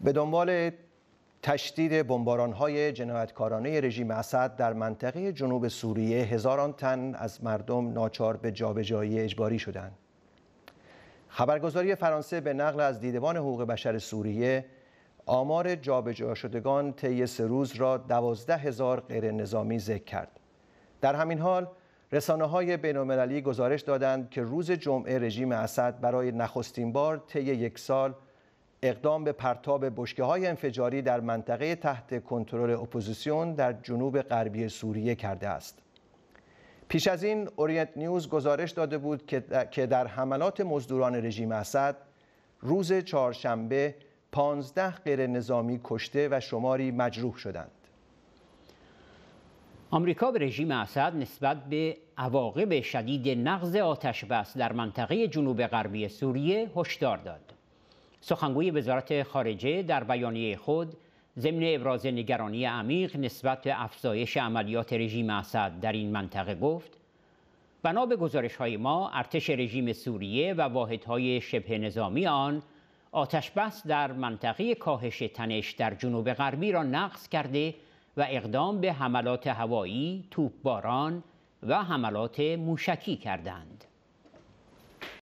به دنبال تشدید های جنایتکارانه رژیم اسد در منطقه جنوب سوریه هزاران تن از مردم ناچار به جابجایی اجباری شدند. خبرگزاری فرانسه به نقل از دیدبان حقوق بشر سوریه آمار جابجا شدگان طی سه روز را دوازده هزار غیر نظامی ذکر کرد. در همین حال رسانه های بین گزارش دادند که روز جمعه رژیم اسد برای نخستین بار طی یک سال اقدام به پرتاب بشکه های انفجاری در منطقه تحت کنترل اپوزیسیون در جنوب غربی سوریه کرده است. پیش از این اورینت نیوز گزارش داده بود که در حملات مزدوران رژیم اسد روز چهارشنبه 15 غیر نظامی کشته و شماری مجروح شدند. آمریکا به رژیم اسد نسبت به عواقب شدید نقض آتش بس در منطقه جنوب غربی سوریه هشدار داد. سخنگوی وزارت خارجه در بیانیه خود ضمن ابراز نگرانی عمیق نسبت به افزایش عملیات رژیم اسد در این منطقه گفت بنا به گزارش های ما ارتش رژیم سوریه و واحدهای شبه نظامی آن آتش بس در منطقه کاهش تنش در جنوب غربی را نقض کرده و اقدام به حملات هوایی، توپباران و حملات موشکی کردند.